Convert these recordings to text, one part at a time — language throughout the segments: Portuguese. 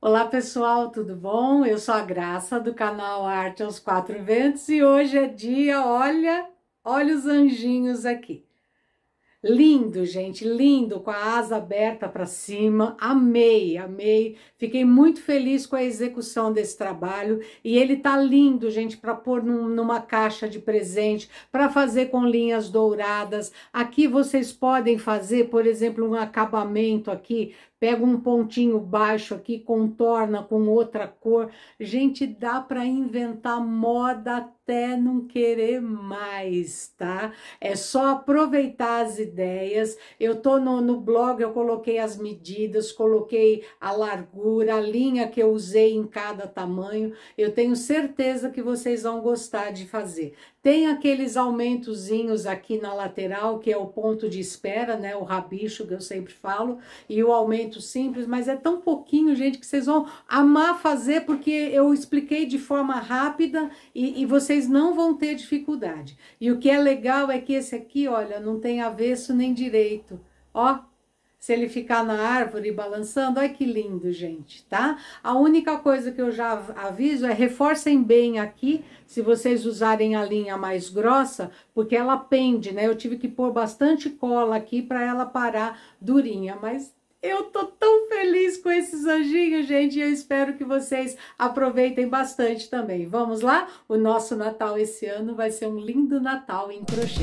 Olá pessoal, tudo bom? Eu sou a Graça do canal Arte aos Quatro Ventos e hoje é dia, olha, olha os anjinhos aqui. Lindo, gente, lindo, com a asa aberta para cima. Amei, amei. Fiquei muito feliz com a execução desse trabalho e ele tá lindo, gente, para pôr num, numa caixa de presente, para fazer com linhas douradas. Aqui vocês podem fazer, por exemplo, um acabamento aqui pega um pontinho baixo aqui, contorna com outra cor. Gente, dá para inventar moda até não querer mais, tá? É só aproveitar as ideias. Eu tô no, no blog, eu coloquei as medidas, coloquei a largura, a linha que eu usei em cada tamanho. Eu tenho certeza que vocês vão gostar de fazer. Tem aqueles aumentozinhos aqui na lateral, que é o ponto de espera, né? O rabicho que eu sempre falo, e o aumento simples, mas é tão pouquinho, gente, que vocês vão amar fazer, porque eu expliquei de forma rápida e, e vocês não vão ter dificuldade. E o que é legal é que esse aqui, olha, não tem avesso nem direito. Ó, se ele ficar na árvore balançando, olha que lindo, gente, tá? A única coisa que eu já aviso é reforcem bem aqui, se vocês usarem a linha mais grossa, porque ela pende, né? Eu tive que pôr bastante cola aqui para ela parar durinha, mas eu tô tão feliz com esses anjinhos, gente, e eu espero que vocês aproveitem bastante também. Vamos lá? O nosso Natal esse ano vai ser um lindo Natal em crochê.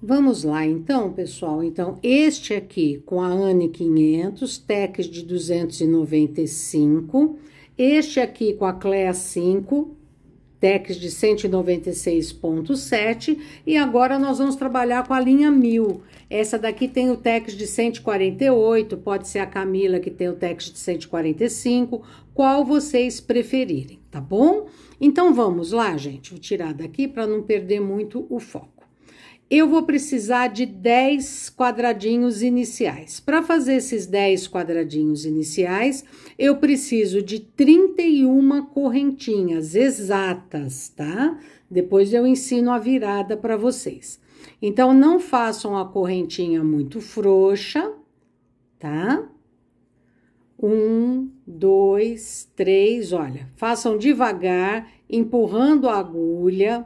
Vamos lá então, pessoal. Então, este aqui com a ANE 500, TECs de 295. Este aqui com a CLEA 5, TECs de 196.7. E agora nós vamos trabalhar com a linha 1000. Essa daqui tem o TECs de 148, pode ser a Camila que tem o TECs de 145, qual vocês preferirem, tá bom? Então, vamos lá, gente. Vou tirar daqui para não perder muito o foco eu vou precisar de 10 quadradinhos iniciais. Para fazer esses 10 quadradinhos iniciais, eu preciso de 31 correntinhas exatas, tá? Depois eu ensino a virada para vocês. Então, não façam a correntinha muito frouxa, tá? Um, dois, três, olha, façam devagar, empurrando a agulha,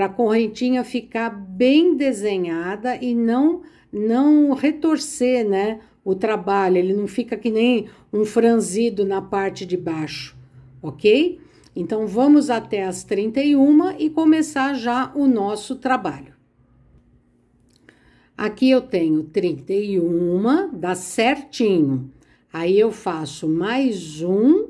para a correntinha ficar bem desenhada e não não retorcer, né, o trabalho, ele não fica que nem um franzido na parte de baixo, OK? Então vamos até as 31 e começar já o nosso trabalho. Aqui eu tenho 31, dá certinho. Aí eu faço mais um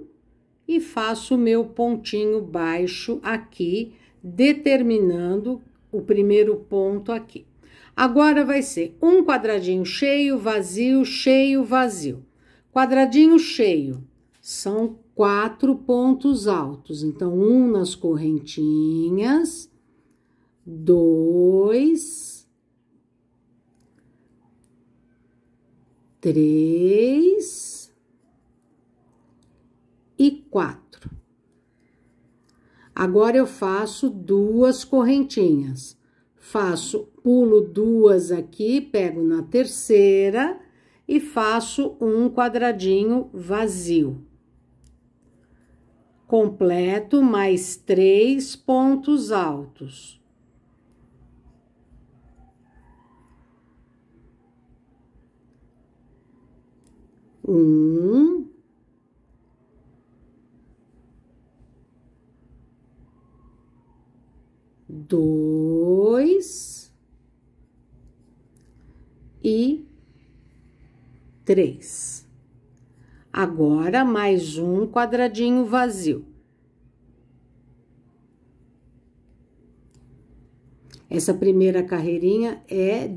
e faço o meu pontinho baixo aqui determinando o primeiro ponto aqui. Agora vai ser um quadradinho cheio, vazio, cheio, vazio. Quadradinho cheio são quatro pontos altos. Então, um nas correntinhas, dois, três e quatro. Agora eu faço duas correntinhas. Faço, pulo duas aqui, pego na terceira e faço um quadradinho vazio. Completo mais três pontos altos. um, dois e três. Agora, mais um quadradinho vazio. Essa primeira carreirinha é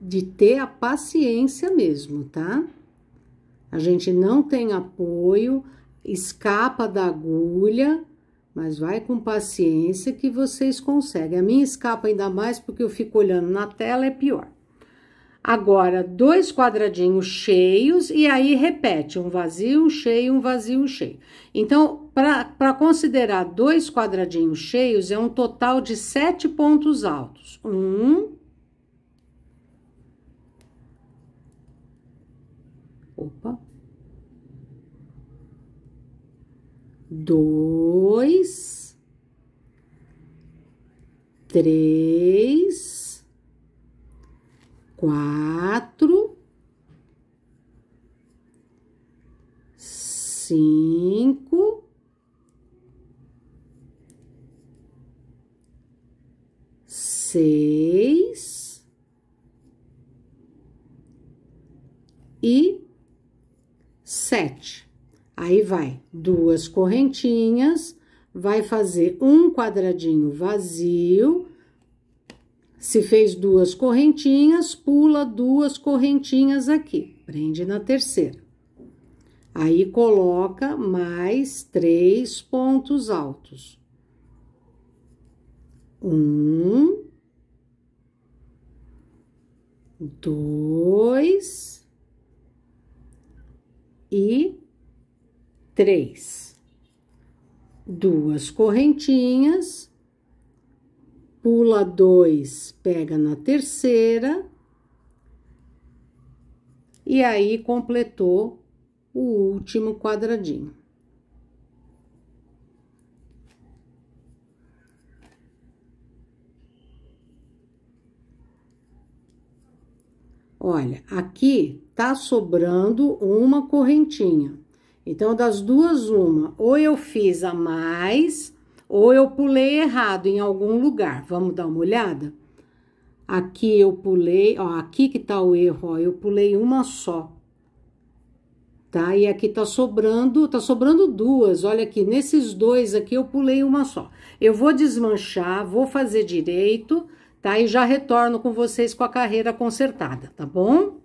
de ter a paciência mesmo, tá? A gente não tem apoio, escapa da agulha mas vai com paciência que vocês conseguem. A minha escapa ainda mais porque eu fico olhando na tela, é pior. Agora, dois quadradinhos cheios e aí repete, um vazio, um cheio, um vazio, um cheio. Então, para considerar dois quadradinhos cheios, é um total de sete pontos altos. Um. Opa. dois, três, quatro, cinco, seis e sete. Aí vai duas correntinhas, vai fazer um quadradinho vazio. Se fez duas correntinhas, pula duas correntinhas aqui, prende na terceira. Aí coloca mais três pontos altos. Um, dois e três, duas correntinhas, pula dois, pega na terceira, e aí completou o último quadradinho. Olha, aqui tá sobrando uma correntinha. Então, das duas, uma, ou eu fiz a mais, ou eu pulei errado em algum lugar. Vamos dar uma olhada? Aqui eu pulei, ó, aqui que tá o erro, ó, eu pulei uma só. Tá? E aqui tá sobrando, tá sobrando duas. Olha aqui, nesses dois aqui eu pulei uma só. Eu vou desmanchar, vou fazer direito, tá? E já retorno com vocês com a carreira consertada, tá bom?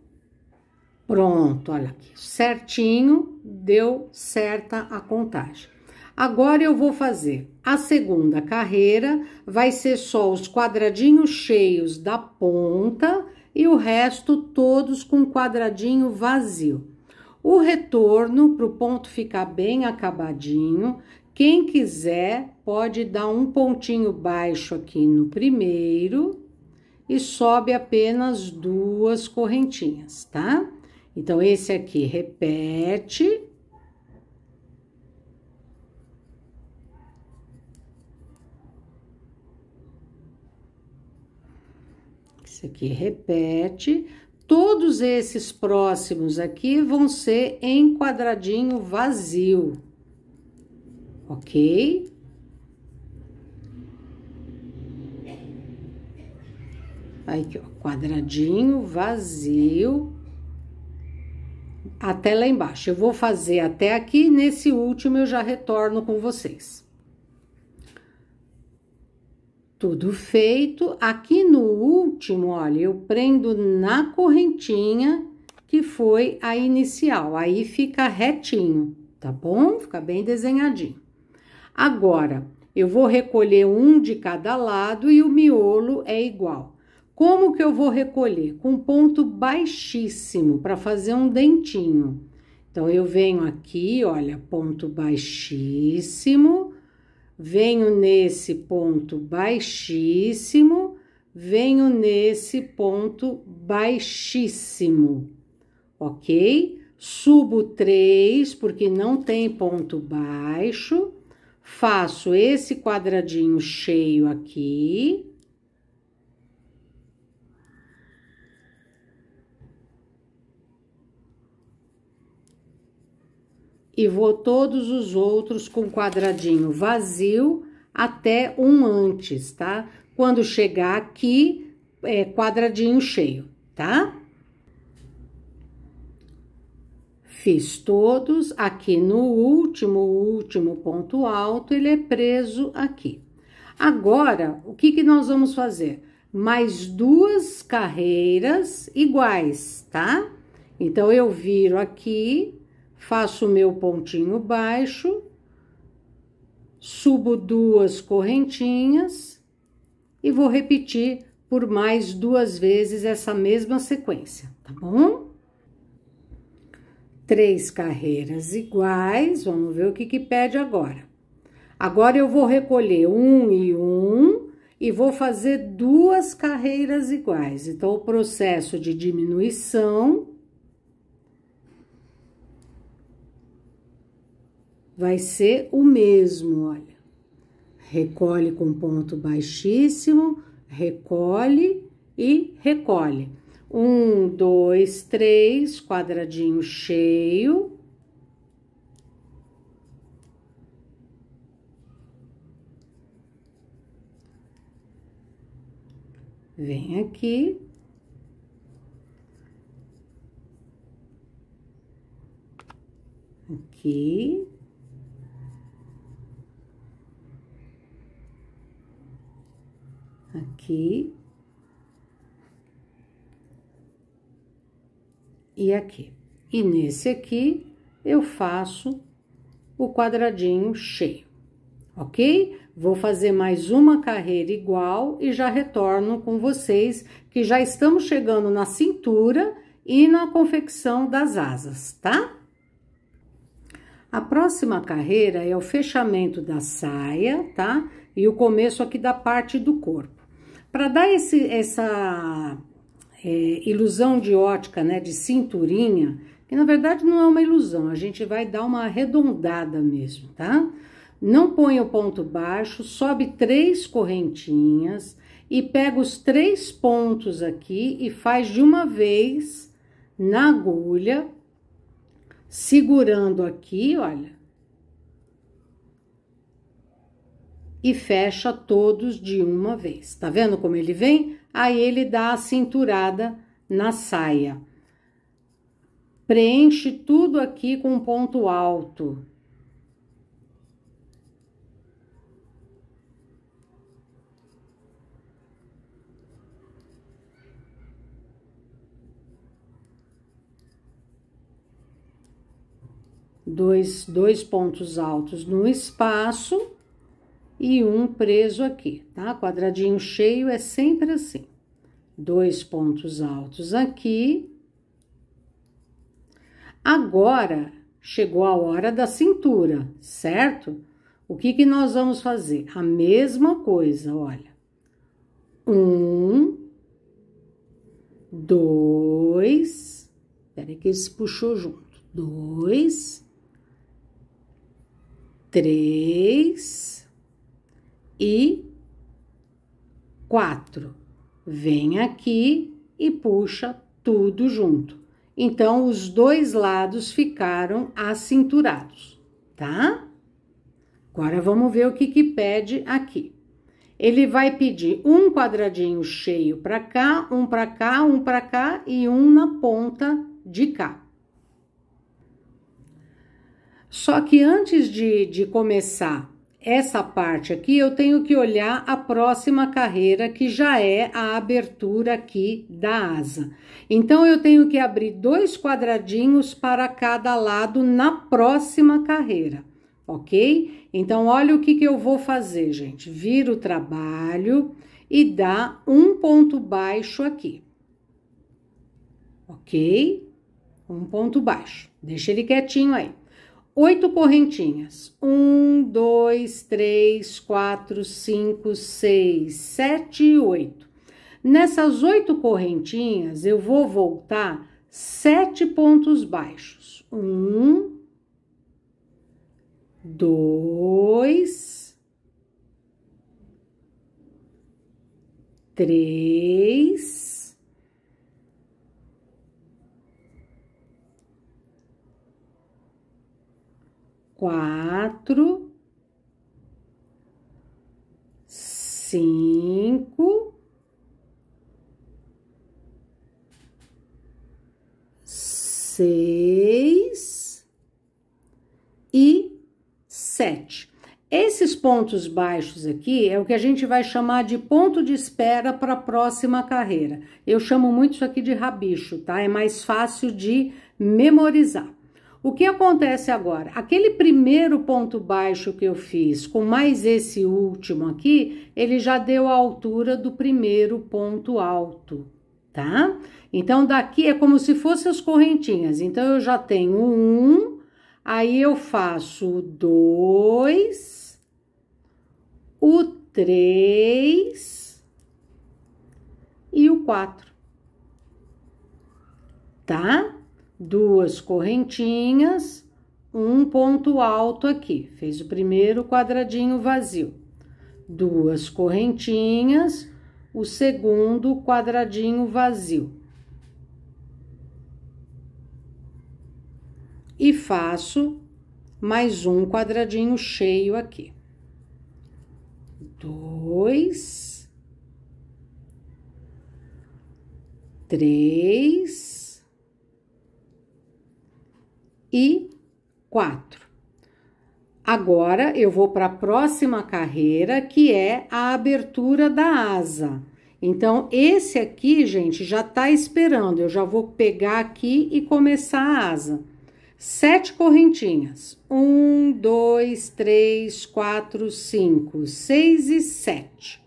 Pronto, olha aqui, certinho, deu certa a contagem. Agora eu vou fazer a segunda carreira, vai ser só os quadradinhos cheios da ponta e o resto todos com quadradinho vazio. O retorno, para o ponto ficar bem acabadinho, quem quiser pode dar um pontinho baixo aqui no primeiro e sobe apenas duas correntinhas, tá? Então, esse aqui repete. Esse aqui repete. Todos esses próximos aqui vão ser em quadradinho vazio, ok? Aí aqui, ó, quadradinho vazio até lá embaixo. Eu vou fazer até aqui, nesse último eu já retorno com vocês. Tudo feito. Aqui no último, olha, eu prendo na correntinha que foi a inicial. Aí fica retinho, tá bom? Fica bem desenhadinho. Agora, eu vou recolher um de cada lado e o miolo é igual. Como que eu vou recolher? Com ponto baixíssimo para fazer um dentinho. Então, eu venho aqui, olha, ponto baixíssimo, venho nesse ponto baixíssimo, venho nesse ponto baixíssimo, ok? Subo três, porque não tem ponto baixo, faço esse quadradinho cheio aqui, e vou todos os outros com quadradinho vazio até um antes, tá? Quando chegar aqui, é quadradinho cheio, tá? Fiz todos, aqui no último, último ponto alto, ele é preso aqui. Agora, o que, que nós vamos fazer? Mais duas carreiras iguais, tá? Então, eu viro aqui, faço meu pontinho baixo, subo duas correntinhas e vou repetir por mais duas vezes essa mesma sequência, tá bom? Três carreiras iguais, vamos ver o que que pede agora. Agora eu vou recolher um e um e vou fazer duas carreiras iguais. Então, o processo de diminuição vai ser o mesmo, olha. Recolhe com ponto baixíssimo, recolhe e recolhe. Um, dois, três, quadradinho cheio. Vem aqui. Aqui. aqui e aqui. E nesse aqui eu faço o quadradinho cheio, ok? Vou fazer mais uma carreira igual e já retorno com vocês que já estamos chegando na cintura e na confecção das asas, tá? A próxima carreira é o fechamento da saia, tá? E o começo aqui da parte do corpo. Para dar esse, essa é, ilusão de ótica, né, de cinturinha, que na verdade não é uma ilusão, a gente vai dar uma arredondada mesmo, tá? Não põe o ponto baixo, sobe três correntinhas e pega os três pontos aqui e faz de uma vez na agulha, segurando aqui, olha, e fecha todos de uma vez. Tá vendo como ele vem? Aí ele dá a cinturada na saia. Preenche tudo aqui com um ponto alto. Dois, dois pontos altos no espaço e um preso aqui, tá? Quadradinho cheio é sempre assim. Dois pontos altos aqui. Agora chegou a hora da cintura, certo? O que que nós vamos fazer? A mesma coisa, olha. Um, dois, peraí que ele se puxou junto. Dois, três, e quatro. Vem aqui e puxa tudo junto. Então, os dois lados ficaram acinturados, tá? Agora, vamos ver o que, que pede aqui. Ele vai pedir um quadradinho cheio para cá, um para cá, um para cá e um na ponta de cá. Só que antes de, de começar essa parte aqui, eu tenho que olhar a próxima carreira, que já é a abertura aqui da asa. Então, eu tenho que abrir dois quadradinhos para cada lado na próxima carreira, ok? Então, olha o que, que eu vou fazer, gente. Viro o trabalho e dá um ponto baixo aqui, ok? Um ponto baixo. Deixa ele quietinho aí oito correntinhas. Um, dois, três, quatro, cinco, seis, sete e oito. Nessas oito correntinhas, eu vou voltar sete pontos baixos. Um, dois, três, quatro, cinco, seis e sete. Esses pontos baixos aqui é o que a gente vai chamar de ponto de espera para a próxima carreira. Eu chamo muito isso aqui de rabicho, tá? É mais fácil de memorizar. O que acontece agora? Aquele primeiro ponto baixo que eu fiz, com mais esse último aqui, ele já deu a altura do primeiro ponto alto, tá? Então, daqui é como se fossem as correntinhas. Então, eu já tenho um, aí eu faço dois, o três e o quatro, tá? duas correntinhas, um ponto alto aqui. Fez o primeiro quadradinho vazio. Duas correntinhas, o segundo quadradinho vazio. E faço mais um quadradinho cheio aqui. Dois. Três e 4. Agora eu vou para a próxima carreira, que é a abertura da asa. Então, esse aqui, gente, já está esperando. Eu já vou pegar aqui e começar a asa. Sete correntinhas. Um, dois, três, quatro, cinco, seis e sete.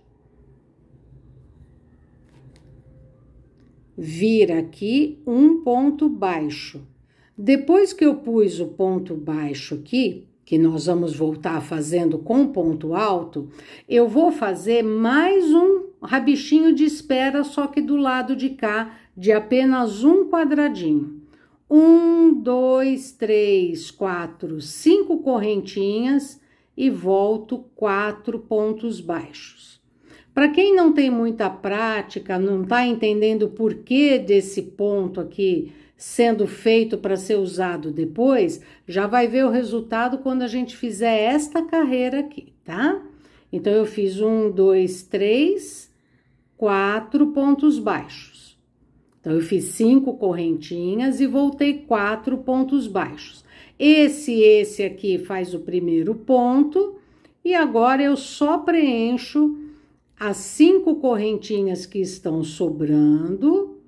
Vira aqui um ponto baixo depois que eu pus o ponto baixo aqui, que nós vamos voltar fazendo com ponto alto, eu vou fazer mais um rabichinho de espera, só que do lado de cá, de apenas um quadradinho. Um, dois, três, quatro, cinco correntinhas e volto quatro pontos baixos. Para quem não tem muita prática, não está entendendo o porquê desse ponto aqui sendo feito para ser usado depois, já vai ver o resultado quando a gente fizer esta carreira aqui, tá? Então, eu fiz um, dois, três, quatro pontos baixos. Então, eu fiz cinco correntinhas e voltei quatro pontos baixos. Esse, esse aqui faz o primeiro ponto e agora eu só preencho as cinco correntinhas que estão sobrando.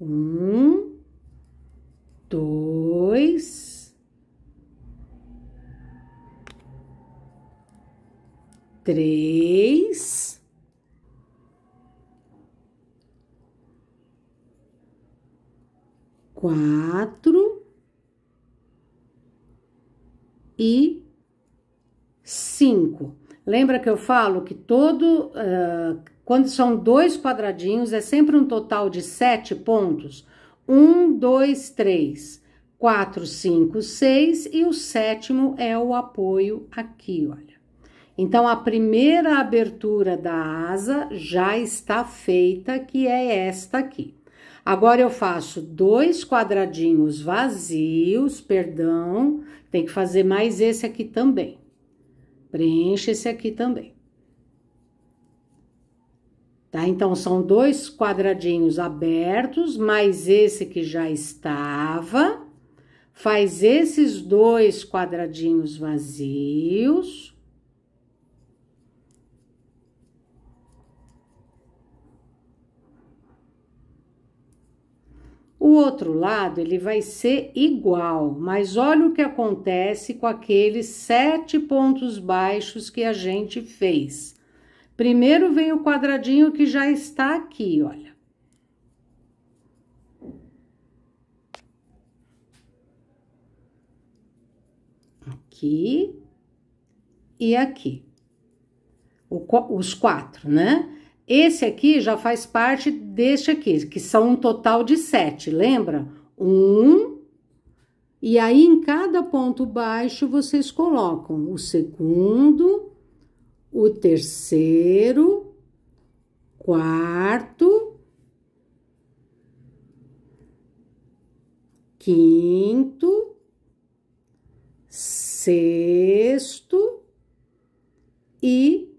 Um, dois, três, quatro e cinco. Lembra que eu falo que todo uh, quando são dois quadradinhos é sempre um total de sete pontos. 1, 2, 3, 4, 5, 6 e o sétimo é o apoio aqui, olha. Então, a primeira abertura da asa já está feita, que é esta aqui. Agora, eu faço dois quadradinhos vazios, perdão, tem que fazer mais esse aqui também. Preenche esse aqui também. Tá? Então, são dois quadradinhos abertos, mais esse que já estava. Faz esses dois quadradinhos vazios. O outro lado, ele vai ser igual, mas olha o que acontece com aqueles sete pontos baixos que a gente fez. Primeiro vem o quadradinho que já está aqui, olha. Aqui e aqui. O, os quatro, né? Esse aqui já faz parte deste aqui, que são um total de sete, lembra? Um, e aí em cada ponto baixo vocês colocam o segundo, o terceiro, quarto, quinto, sexto e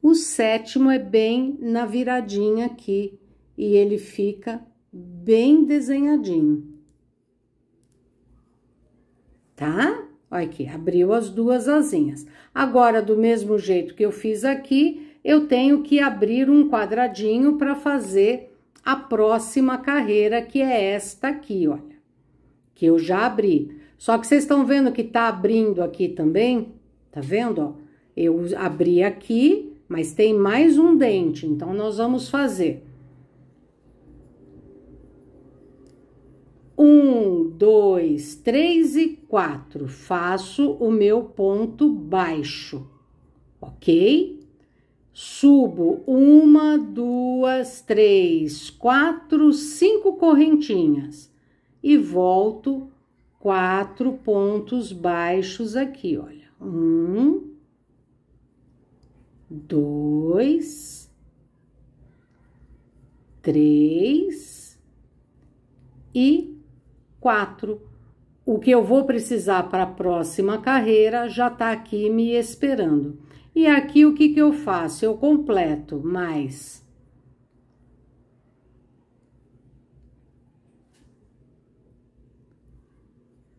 o sétimo é bem na viradinha aqui e ele fica bem desenhadinho. Tá? Olha aqui, abriu as duas asinhas. Agora, do mesmo jeito que eu fiz aqui, eu tenho que abrir um quadradinho para fazer a próxima carreira, que é esta aqui, olha. Que eu já abri. Só que vocês estão vendo que tá abrindo aqui também? Tá vendo, ó? Eu abri aqui, mas tem mais um dente, então nós vamos fazer Um, dois, três e quatro. Faço o meu ponto baixo, ok? Subo uma, duas, três, quatro, cinco correntinhas e volto quatro pontos baixos aqui, olha. Um, dois, três e quatro, O que eu vou precisar para a próxima carreira já está aqui me esperando. E aqui o que, que eu faço? Eu completo mais.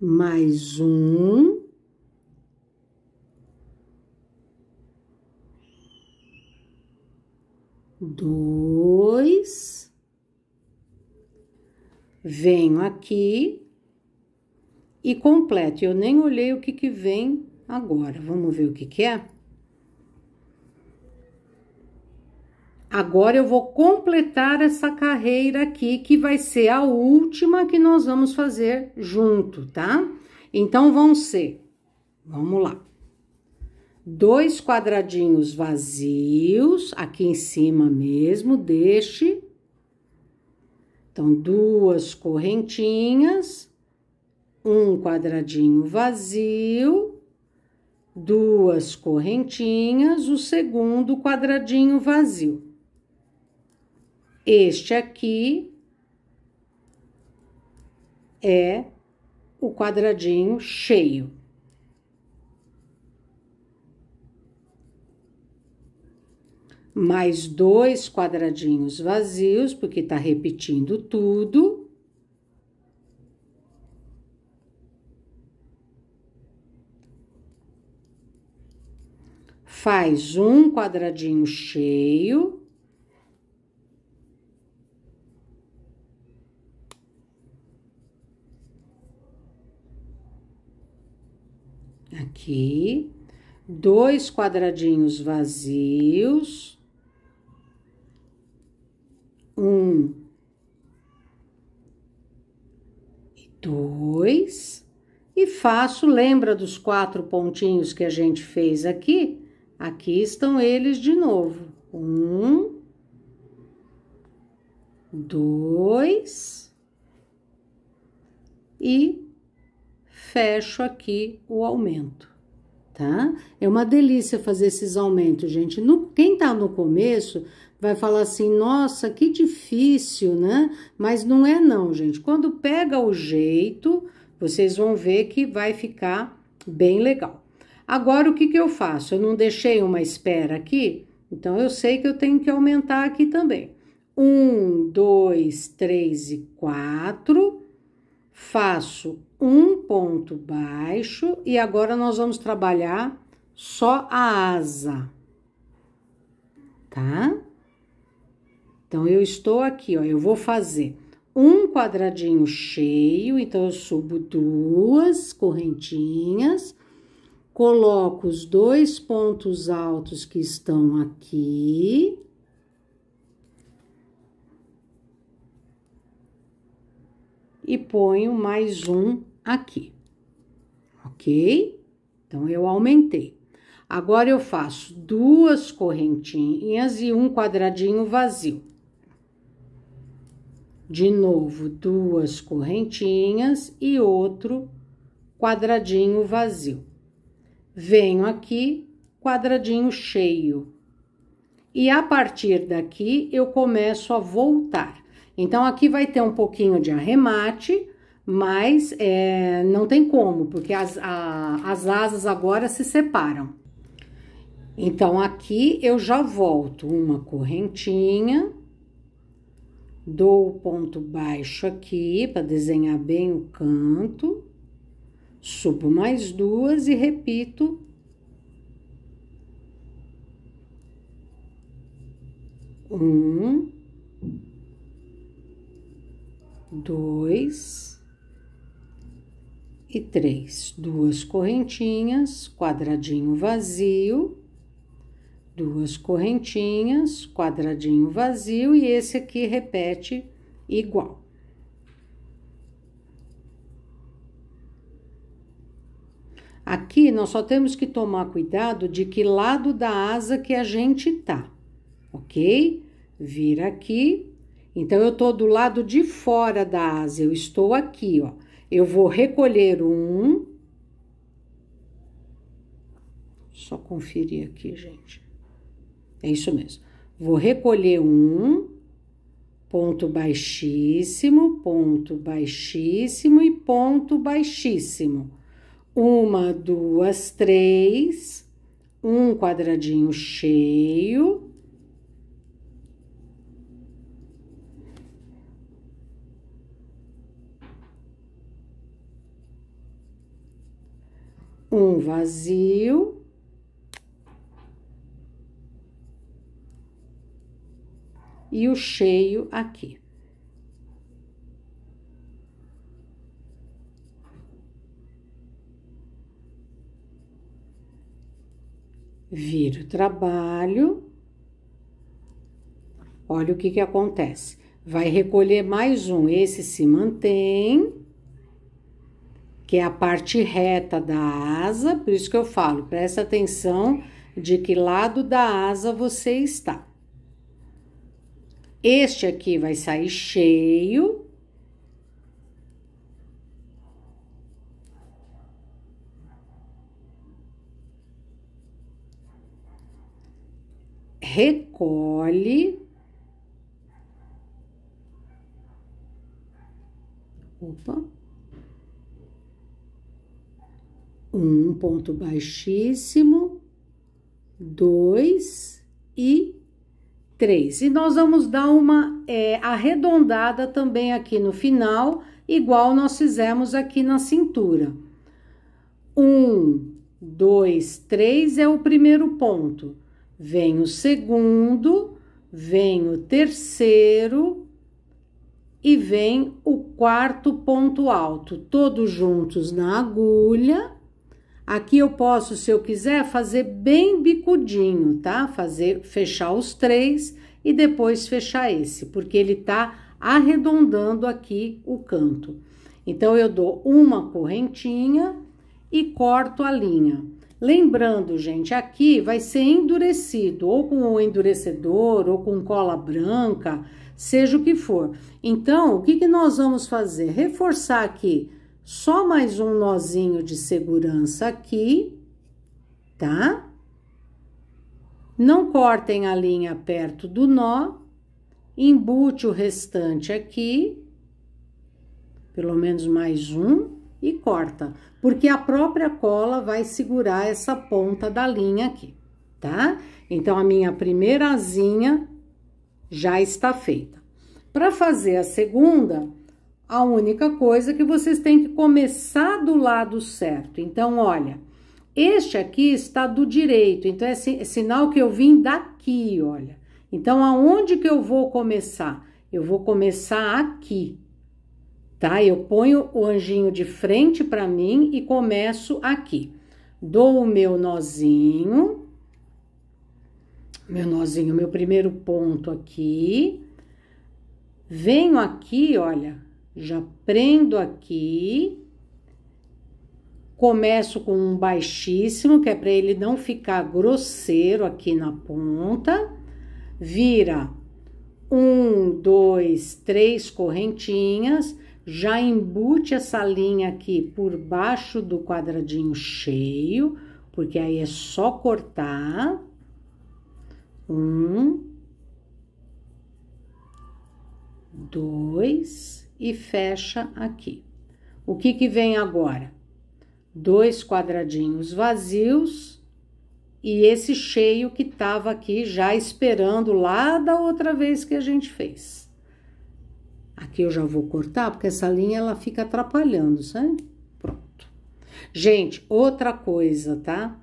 Mais um. Dois venho aqui e completo. Eu nem olhei o que, que vem agora. Vamos ver o que, que é? Agora eu vou completar essa carreira aqui, que vai ser a última que nós vamos fazer junto, tá? Então, vão ser, vamos lá, dois quadradinhos vazios, aqui em cima mesmo, deste então, duas correntinhas, um quadradinho vazio, duas correntinhas, o segundo quadradinho vazio. Este aqui é o quadradinho cheio. mais dois quadradinhos vazios, porque está repetindo tudo. Faz um quadradinho cheio. Aqui, dois quadradinhos vazios. Um. E dois. E faço, lembra dos quatro pontinhos que a gente fez aqui? Aqui estão eles de novo. Um. Dois. E fecho aqui o aumento tá? É uma delícia fazer esses aumentos, gente. No, quem tá no começo vai falar assim, nossa, que difícil, né? Mas não é não, gente. Quando pega o jeito, vocês vão ver que vai ficar bem legal. Agora, o que, que eu faço? Eu não deixei uma espera aqui, então eu sei que eu tenho que aumentar aqui também. Um, dois, três e quatro. Faço um ponto baixo e agora nós vamos trabalhar só a asa, tá? Então, eu estou aqui, ó, eu vou fazer um quadradinho cheio, então eu subo duas correntinhas, coloco os dois pontos altos que estão aqui, e ponho mais um aqui, ok? Então, eu aumentei. Agora, eu faço duas correntinhas e um quadradinho vazio. De novo, duas correntinhas e outro quadradinho vazio. Venho aqui, quadradinho cheio. E a partir daqui, eu começo a voltar. Então, aqui vai ter um pouquinho de arremate, mas é, não tem como, porque as, a, as asas agora se separam. Então, aqui eu já volto uma correntinha, dou o ponto baixo aqui para desenhar bem o canto, subo mais duas e repito um, dois, e três, duas correntinhas, quadradinho vazio, duas correntinhas, quadradinho vazio e esse aqui repete igual. Aqui nós só temos que tomar cuidado de que lado da asa que a gente tá, ok? Vira aqui. Então, eu tô do lado de fora da asa, eu estou aqui, ó. Eu vou recolher um. Só conferir aqui, gente. É isso mesmo. Vou recolher um ponto baixíssimo, ponto baixíssimo e ponto baixíssimo. Uma, duas, três, um quadradinho cheio, um vazio. E o cheio aqui. Viro o trabalho. Olha o que que acontece. Vai recolher mais um. Esse se mantém que é a parte reta da asa, por isso que eu falo, presta atenção de que lado da asa você está. Este aqui vai sair cheio. Recolhe. Opa. um ponto baixíssimo, dois e três. E nós vamos dar uma é, arredondada também aqui no final, igual nós fizemos aqui na cintura. Um, dois, três é o primeiro ponto. Vem o segundo, vem o terceiro e vem o quarto ponto alto, todos juntos na agulha Aqui eu posso, se eu quiser, fazer bem bicudinho, tá? Fazer, fechar os três e depois fechar esse, porque ele tá arredondando aqui o canto. Então, eu dou uma correntinha e corto a linha. Lembrando, gente, aqui vai ser endurecido, ou com o um endurecedor, ou com cola branca, seja o que for. Então, o que, que nós vamos fazer? Reforçar aqui só mais um nozinho de segurança aqui, tá? Não cortem a linha perto do nó, embute o restante aqui, pelo menos mais um, e corta, porque a própria cola vai segurar essa ponta da linha aqui, tá? Então, a minha primeira asinha já está feita. Para fazer a segunda, a única coisa é que vocês têm que começar do lado certo. Então, olha, este aqui está do direito, então é, é sinal que eu vim daqui, olha. Então, aonde que eu vou começar? Eu vou começar aqui, tá? Eu ponho o anjinho de frente para mim e começo aqui. Dou o meu nozinho, meu nozinho, meu primeiro ponto aqui. Venho aqui, olha, já prendo aqui, começo com um baixíssimo, que é para ele não ficar grosseiro aqui na ponta, vira um, dois, três correntinhas, já embute essa linha aqui por baixo do quadradinho cheio, porque aí é só cortar. Um, dois, e fecha aqui. O que, que vem agora? Dois quadradinhos vazios e esse cheio que estava aqui já esperando lá da outra vez que a gente fez. Aqui eu já vou cortar, porque essa linha ela fica atrapalhando, sabe? Pronto. Gente, outra coisa, tá?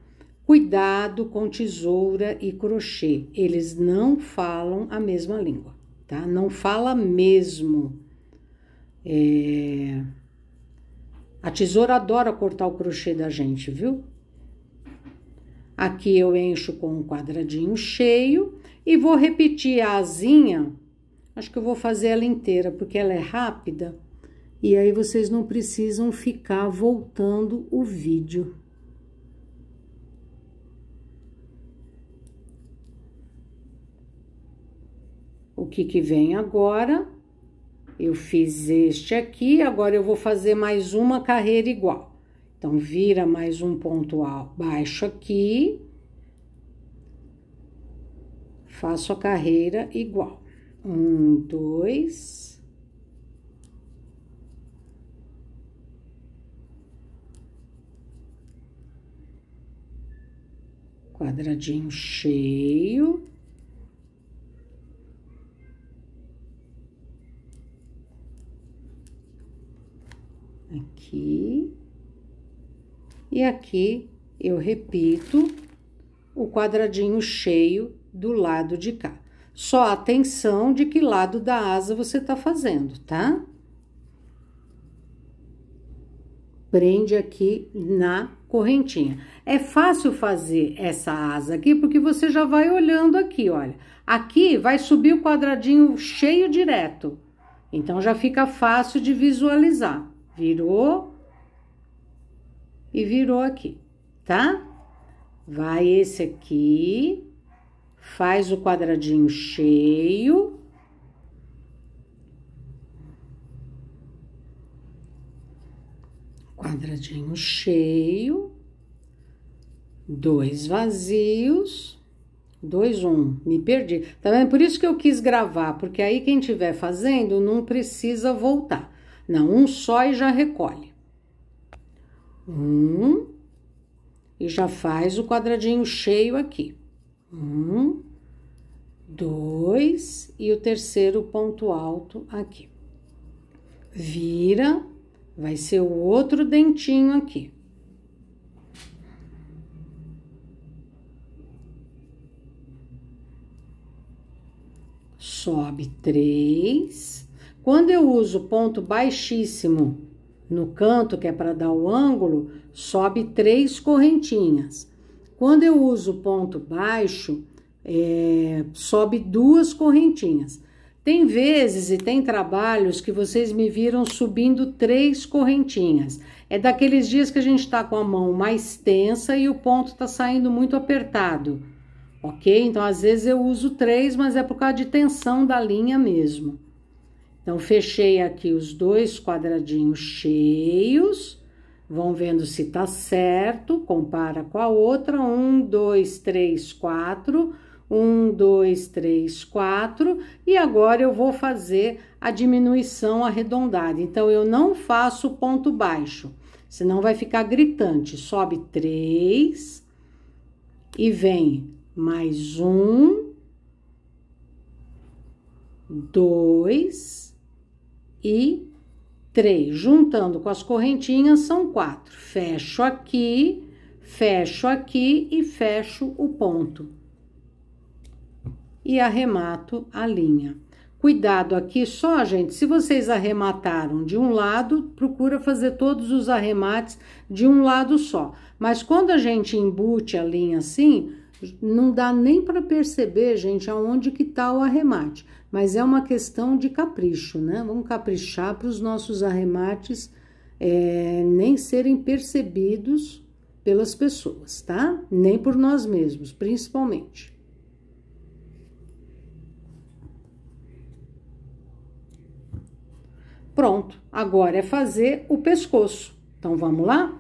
Cuidado com tesoura e crochê. Eles não falam a mesma língua, tá? Não fala mesmo. É... A tesoura adora cortar o crochê da gente, viu? Aqui eu encho com um quadradinho cheio e vou repetir a asinha. Acho que eu vou fazer ela inteira, porque ela é rápida. E aí vocês não precisam ficar voltando o vídeo. O que que vem agora eu fiz este aqui, agora eu vou fazer mais uma carreira igual. Então, vira mais um ponto baixo aqui. Faço a carreira igual. Um, dois. Quadradinho cheio. aqui. E aqui eu repito o quadradinho cheio do lado de cá. Só atenção de que lado da asa você tá fazendo, tá? Prende aqui na correntinha. É fácil fazer essa asa aqui porque você já vai olhando aqui, olha. Aqui vai subir o quadradinho cheio direto. Então já fica fácil de visualizar virou e virou aqui, tá? Vai esse aqui, faz o quadradinho cheio. Quadradinho cheio, dois vazios, dois, um, me perdi. Tá vendo? Por isso que eu quis gravar, porque aí quem estiver fazendo não precisa voltar. Não, um só e já recolhe. Um. E já faz o quadradinho cheio aqui. Um, dois e o terceiro ponto alto aqui. Vira, vai ser o outro dentinho aqui. Sobe três quando eu uso ponto baixíssimo no canto, que é para dar o ângulo, sobe três correntinhas. Quando eu uso ponto baixo, é, sobe duas correntinhas. Tem vezes e tem trabalhos que vocês me viram subindo três correntinhas. É daqueles dias que a gente está com a mão mais tensa e o ponto está saindo muito apertado, ok? Então, às vezes eu uso três, mas é por causa de tensão da linha mesmo. Então, fechei aqui os dois quadradinhos cheios, vão vendo se tá certo, compara com a outra, um, dois, três, quatro, um, dois, três, quatro, e agora eu vou fazer a diminuição arredondada. Então, eu não faço ponto baixo, senão vai ficar gritante. Sobe três, e vem mais um, dois, e três Juntando com as correntinhas, são quatro Fecho aqui, fecho aqui e fecho o ponto. E arremato a linha. Cuidado aqui só, gente, se vocês arremataram de um lado, procura fazer todos os arremates de um lado só. Mas quando a gente embute a linha assim, não dá nem para perceber, gente, aonde que tá o arremate mas é uma questão de capricho, né? Vamos caprichar para os nossos arremates é, nem serem percebidos pelas pessoas, tá? Nem por nós mesmos, principalmente. Pronto, agora é fazer o pescoço. Então vamos lá?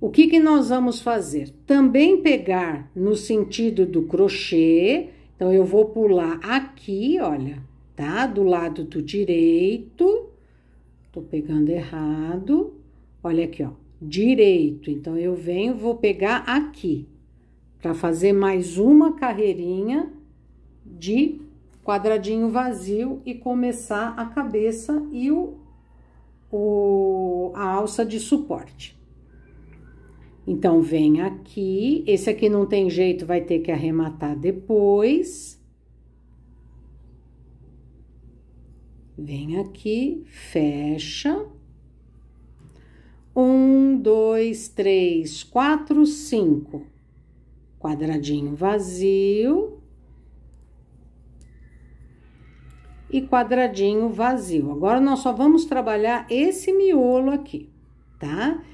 O que, que nós vamos fazer? Também pegar no sentido do crochê, então, eu vou pular aqui, olha, tá? Do lado do direito, tô pegando errado, olha aqui, ó, direito. Então, eu venho, vou pegar aqui, para fazer mais uma carreirinha de quadradinho vazio e começar a cabeça e o, o, a alça de suporte. Então, vem aqui, esse aqui não tem jeito, vai ter que arrematar depois. Vem aqui, fecha. Um, dois, três, quatro, cinco. Quadradinho vazio. E quadradinho vazio. Agora, nós só vamos trabalhar esse miolo aqui, tá? Tá?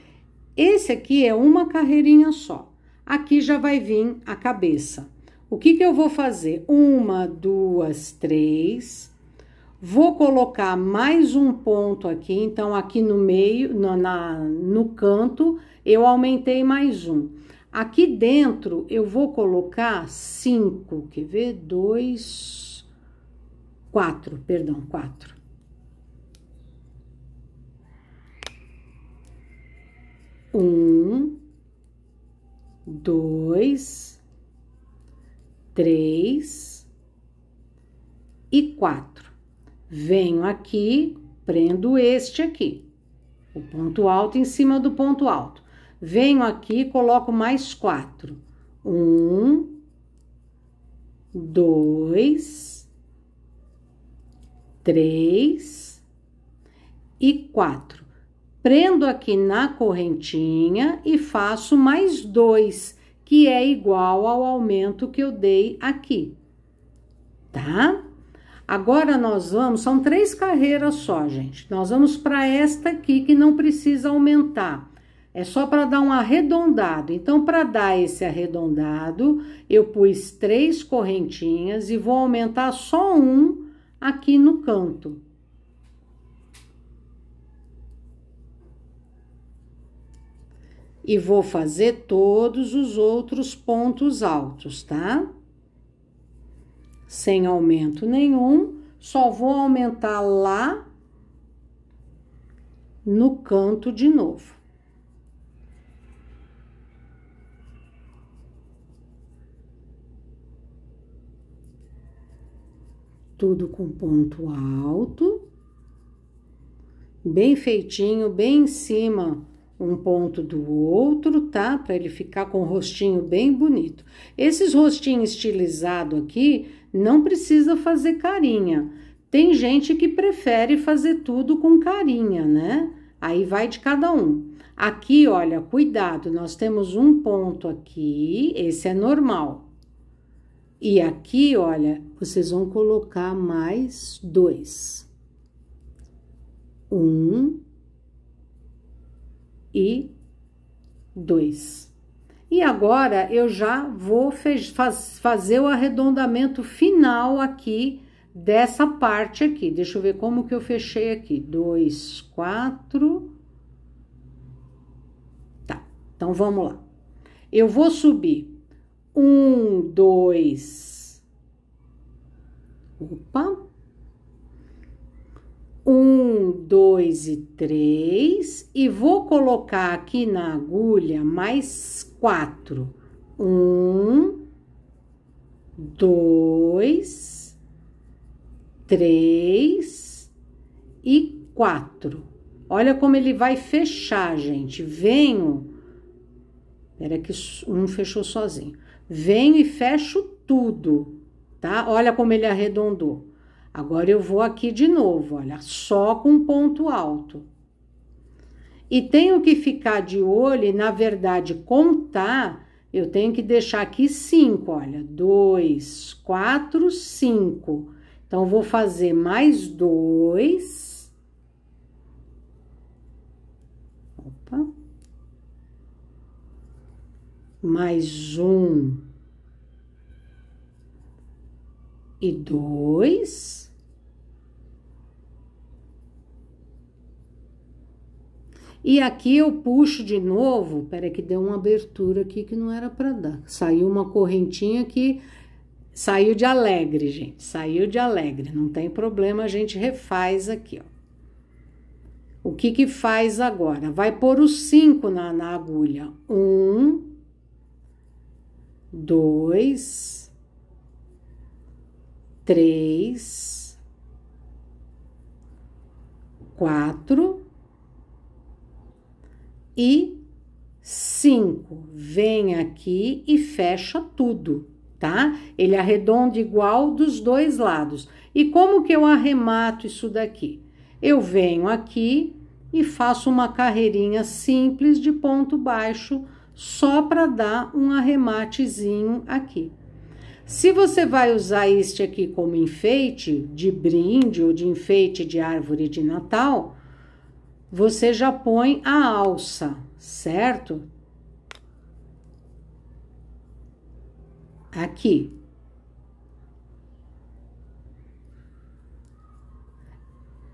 Esse aqui é uma carreirinha só. Aqui já vai vir a cabeça. O que, que eu vou fazer? Uma, duas, três. Vou colocar mais um ponto aqui, então aqui no meio, no, na, no canto, eu aumentei mais um. Aqui dentro eu vou colocar cinco, quer ver? Dois, quatro, perdão, quatro. Um, dois, três e quatro. Venho aqui, prendo este aqui, o ponto alto em cima do ponto alto. Venho aqui, coloco mais quatro. Um, dois, três e quatro Prendo aqui na correntinha e faço mais dois, que é igual ao aumento que eu dei aqui, tá? Agora nós vamos, são três carreiras só, gente. Nós vamos para esta aqui que não precisa aumentar. É só para dar um arredondado. Então, para dar esse arredondado, eu pus três correntinhas e vou aumentar só um aqui no canto. e vou fazer todos os outros pontos altos, tá? Sem aumento nenhum, só vou aumentar lá no canto de novo. Tudo com ponto alto, bem feitinho, bem em cima um ponto do outro, tá? Para ele ficar com o rostinho bem bonito. Esses rostinhos estilizados aqui, não precisa fazer carinha. Tem gente que prefere fazer tudo com carinha, né? Aí vai de cada um. Aqui, olha, cuidado, nós temos um ponto aqui, esse é normal. E aqui, olha, vocês vão colocar mais dois. Um, e 2. E agora eu já vou faz, fazer o arredondamento final aqui dessa parte aqui. Deixa eu ver como que eu fechei aqui. 2, 4. Tá, então vamos lá. Eu vou subir. 1, 2. Opa, um, dois e três, e vou colocar aqui na agulha mais quatro. Um, dois, três e quatro. Olha como ele vai fechar, gente. Venho. Era que um fechou sozinho. Venho e fecho tudo, tá? Olha como ele arredondou. Agora eu vou aqui de novo, olha, só com ponto alto. E tenho que ficar de olho e, na verdade, contar, eu tenho que deixar aqui cinco, olha, dois, quatro, cinco. Então, vou fazer mais dois. Mais um. E dois E aqui eu puxo de novo, peraí que deu uma abertura aqui que não era para dar. Saiu uma correntinha que saiu de alegre, gente, saiu de alegre, não tem problema, a gente refaz aqui, ó. O que que faz agora? Vai pôr os cinco na, na agulha. Um, dois, três, quatro, e 5. Vem aqui e fecha tudo, tá? Ele arredonda igual dos dois lados. E como que eu arremato isso daqui? Eu venho aqui e faço uma carreirinha simples de ponto baixo só para dar um arrematezinho aqui. Se você vai usar este aqui como enfeite de brinde ou de enfeite de árvore de Natal, você já põe a alça, certo? Aqui.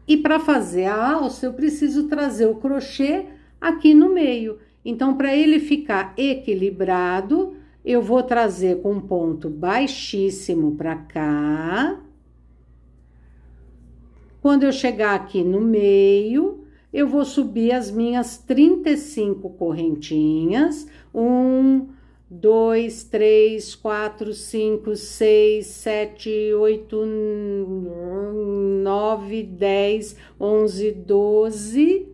E para fazer a alça, eu preciso trazer o crochê aqui no meio. Então, para ele ficar equilibrado, eu vou trazer com um ponto baixíssimo para cá. Quando eu chegar aqui no meio, eu vou subir as minhas 35 correntinhas. Um, dois, três, quatro, cinco, seis, sete, oito, nove, dez, onze, doze.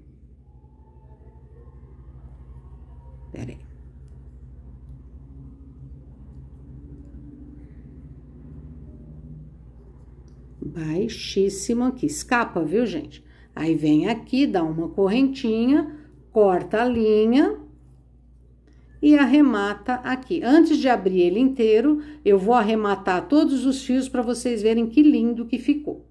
Pera aí. Baixíssimo aqui, escapa, viu, gente? Aí vem aqui, dá uma correntinha, corta a linha e arremata aqui. Antes de abrir ele inteiro, eu vou arrematar todos os fios para vocês verem que lindo que ficou.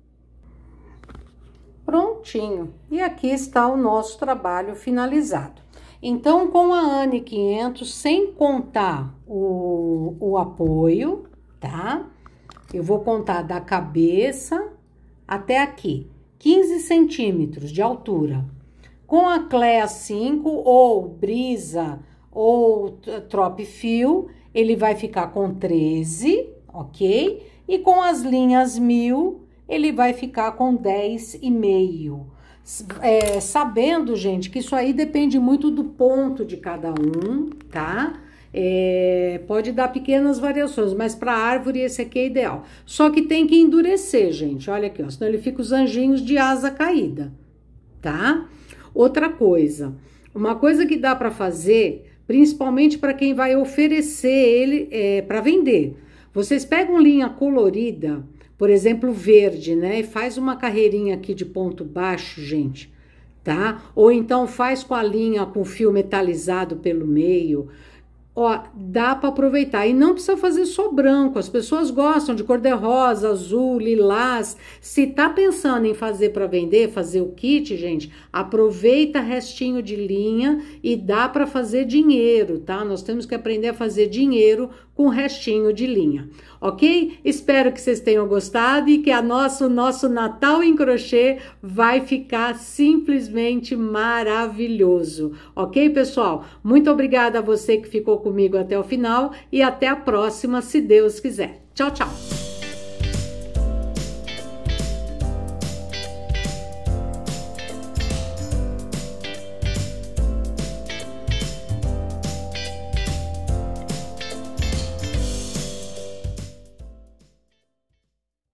Prontinho. E aqui está o nosso trabalho finalizado. Então, com a ANE 500, sem contar o, o apoio, tá? Eu vou contar da cabeça até aqui, 15 centímetros de altura. Com a CLEA 5 ou brisa ou trop fio, ele vai ficar com 13, ok? E com as linhas 1000, ele vai ficar com 10,5. É, sabendo, gente, que isso aí depende muito do ponto de cada um, tá? É, pode dar pequenas variações, mas para árvore esse aqui é ideal. Só que tem que endurecer, gente. Olha aqui, ó, senão ele fica os anjinhos de asa caída, tá? Outra coisa, uma coisa que dá para fazer, principalmente para quem vai oferecer ele é, para vender. Vocês pegam linha colorida por exemplo, verde, né? E faz uma carreirinha aqui de ponto baixo, gente, tá? Ou então faz com a linha com fio metalizado pelo meio. Ó, dá para aproveitar e não precisa fazer só branco. As pessoas gostam de cor de rosa, azul, lilás. Se tá pensando em fazer para vender, fazer o kit, gente, aproveita restinho de linha e dá para fazer dinheiro, tá? Nós temos que aprender a fazer dinheiro com restinho de linha, ok? Espero que vocês tenham gostado e que a nosso nosso Natal em crochê vai ficar simplesmente maravilhoso, ok, pessoal? Muito obrigada a você que ficou comigo até o final e até a próxima, se Deus quiser. Tchau, tchau!